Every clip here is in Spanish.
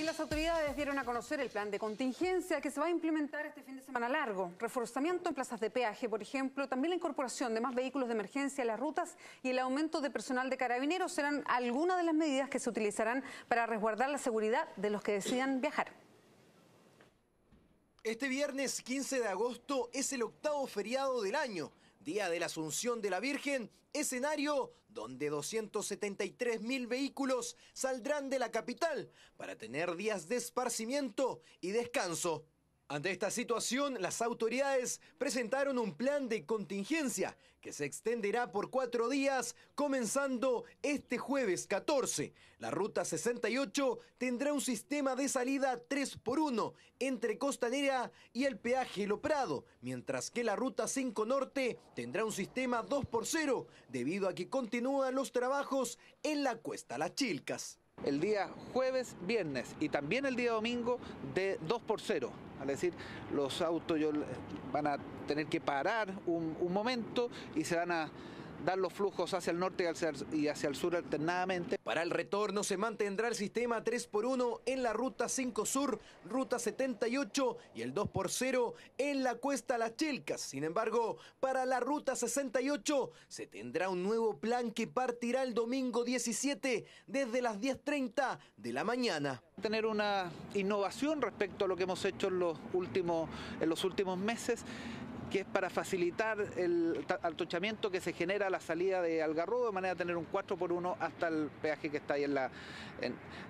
Y las autoridades dieron a conocer el plan de contingencia que se va a implementar este fin de semana largo. Reforzamiento en plazas de peaje, por ejemplo, también la incorporación de más vehículos de emergencia a las rutas y el aumento de personal de carabineros serán algunas de las medidas que se utilizarán para resguardar la seguridad de los que decidan viajar. Este viernes 15 de agosto es el octavo feriado del año día de la Asunción de la Virgen, escenario donde 273 mil vehículos saldrán de la capital para tener días de esparcimiento y descanso. Ante esta situación, las autoridades presentaron un plan de contingencia que se extenderá por cuatro días comenzando este jueves 14. La ruta 68 tendrá un sistema de salida 3x1 entre Costanera y el peaje Loprado, mientras que la ruta 5 Norte tendrá un sistema 2x0 debido a que continúan los trabajos en la Cuesta Las Chilcas. El día jueves, viernes y también el día domingo de 2 por 0 es decir, los autos van a tener que parar un momento y se van a dar los flujos hacia el norte y hacia el, sur alternadamente. Para el retorno se mantendrá el sistema 3x1 en la ruta 5 sur, ruta 78 y el 2x0 en la cuesta Las Chilcas. Sin embargo, para la ruta 68 se tendrá un nuevo plan que partirá el domingo 17 desde las 10.30 de la mañana. Tener una innovación respecto a lo que hemos hecho los últimos, en los últimos meses que es para facilitar el atochamiento que se genera a la salida de Algarrobo, de manera de tener un 4 x 1 hasta el peaje que está ahí en la,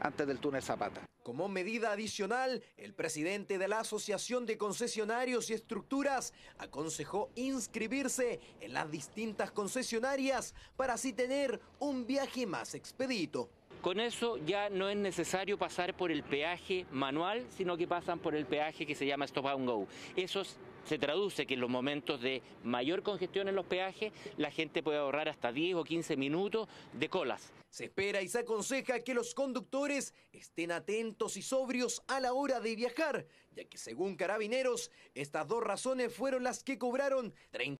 antes del túnel Zapata. Como medida adicional, el presidente de la Asociación de Concesionarios y Estructuras aconsejó inscribirse en las distintas concesionarias para así tener un viaje más expedito. Con eso ya no es necesario pasar por el peaje manual, sino que pasan por el peaje que se llama Stop and Go. Eso se traduce que en los momentos de mayor congestión en los peajes, la gente puede ahorrar hasta 10 o 15 minutos de colas. Se espera y se aconseja que los conductores estén atentos y sobrios a la hora de viajar, ya que según carabineros, estas dos razones fueron las que cobraron 30.